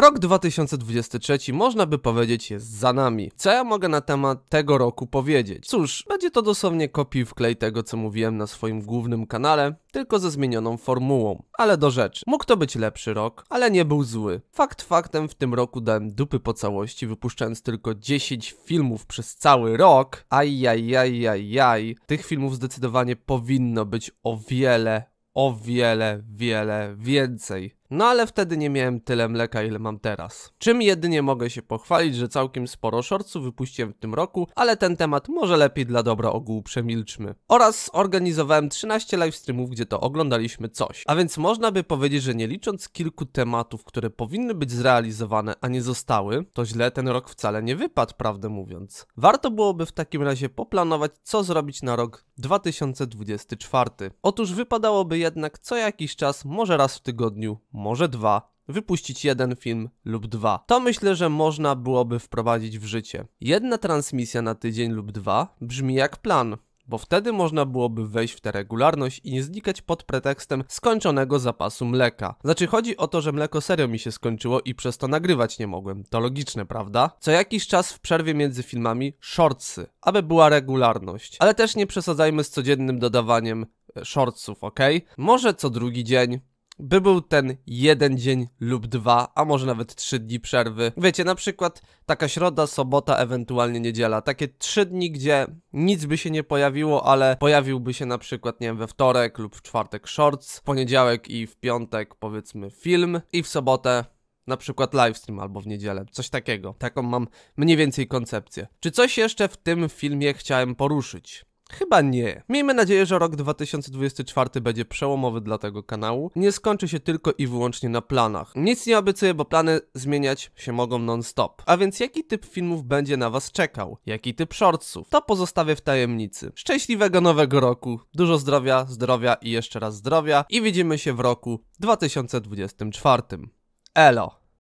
Rok 2023 można by powiedzieć jest za nami. Co ja mogę na temat tego roku powiedzieć? Cóż, będzie to dosłownie kopii wklej tego co mówiłem na swoim głównym kanale, tylko ze zmienioną formułą. Ale do rzeczy. Mógł to być lepszy rok, ale nie był zły. Fakt faktem w tym roku dałem dupy po całości, wypuszczając tylko 10 filmów przez cały rok. Ajajajajaj. Tych filmów zdecydowanie powinno być o wiele, o wiele, wiele więcej. No ale wtedy nie miałem tyle mleka, ile mam teraz. Czym jedynie mogę się pochwalić, że całkiem sporo shortców wypuściłem w tym roku, ale ten temat może lepiej dla dobra ogółu przemilczmy. Oraz organizowałem 13 livestreamów, gdzie to oglądaliśmy coś. A więc można by powiedzieć, że nie licząc kilku tematów, które powinny być zrealizowane, a nie zostały, to źle ten rok wcale nie wypadł, prawdę mówiąc. Warto byłoby w takim razie poplanować, co zrobić na rok 2024. Otóż wypadałoby jednak co jakiś czas, może raz w tygodniu, może dwa, wypuścić jeden film lub dwa. To myślę, że można byłoby wprowadzić w życie. Jedna transmisja na tydzień lub dwa brzmi jak plan bo wtedy można byłoby wejść w tę regularność i nie znikać pod pretekstem skończonego zapasu mleka. Znaczy chodzi o to, że mleko serio mi się skończyło i przez to nagrywać nie mogłem. To logiczne, prawda? Co jakiś czas w przerwie między filmami shortsy, aby była regularność. Ale też nie przesadzajmy z codziennym dodawaniem e, shortsów, ok? Może co drugi dzień, by był ten jeden dzień lub dwa, a może nawet trzy dni przerwy. Wiecie, na przykład taka środa, sobota, ewentualnie niedziela. Takie trzy dni, gdzie nic by się nie pojawiło, ale pojawiłby się na przykład, nie wiem, we wtorek lub w czwartek shorts, w poniedziałek i w piątek powiedzmy film i w sobotę na przykład livestream albo w niedzielę, coś takiego. Taką mam mniej więcej koncepcję. Czy coś jeszcze w tym filmie chciałem poruszyć? Chyba nie. Miejmy nadzieję, że rok 2024 będzie przełomowy dla tego kanału. Nie skończy się tylko i wyłącznie na planach. Nic nie obiecuję, bo plany zmieniać się mogą non-stop. A więc jaki typ filmów będzie na Was czekał? Jaki typ shortsów? To pozostawię w tajemnicy. Szczęśliwego nowego roku, dużo zdrowia, zdrowia i jeszcze raz zdrowia i widzimy się w roku 2024. Elo!